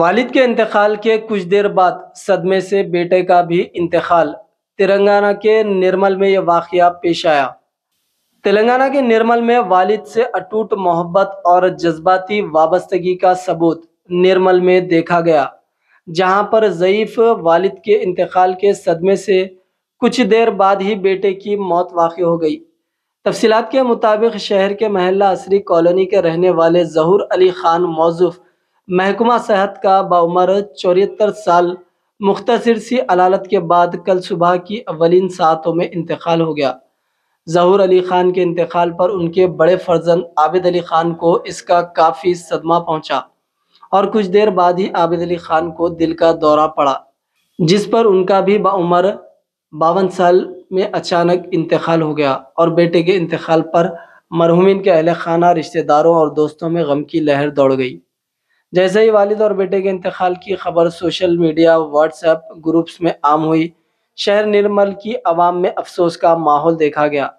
वालिद के इंतकाल के कुछ देर बाद सदमे से बेटे का भी इंतकाल तेलंगाना के निर्मल में यह वाक़ पेश आया तेलंगाना के निर्मल में वालिद से अटूट मोहब्बत और जज्बाती वाबस्तगी का सबूत निर्मल में देखा गया जहां पर ज़यीफ वालिद के इंतकाल के सदमे से कुछ देर बाद ही बेटे की मौत वाक़ हो गई तफसीत के मुताबिक शहर के महल्ला असरी कॉलोनी के रहने वाले जहूर अली खान मौजूफ़ महकमा सेहत का बाउमर चौहत्तर साल मुख्तर सी अलालत के बाद कल सुबह की अवलिन सातों में इंतकाल हो गया जहूर अली खान के इंतकाल पर उनके बड़े फ़र्जन आबिद अली खान को इसका काफ़ी सदमा पहुंचा और कुछ देर बाद ही आबिद अली खान को दिल का दौरा पड़ा जिस पर उनका भी बाउमर बावन साल में अचानक इंतकाल हो गया और बेटे के इंतकाल पर मरहूमिन के अहल खाना रिश्तेदारों और दोस्तों में गम की लहर दौड़ गई जैसे ही वालिद और बेटे के इंतकाल की खबर सोशल मीडिया व्हाट्सएप ग्रुप्स में आम हुई शहर निर्मल की आवाम में अफसोस का माहौल देखा गया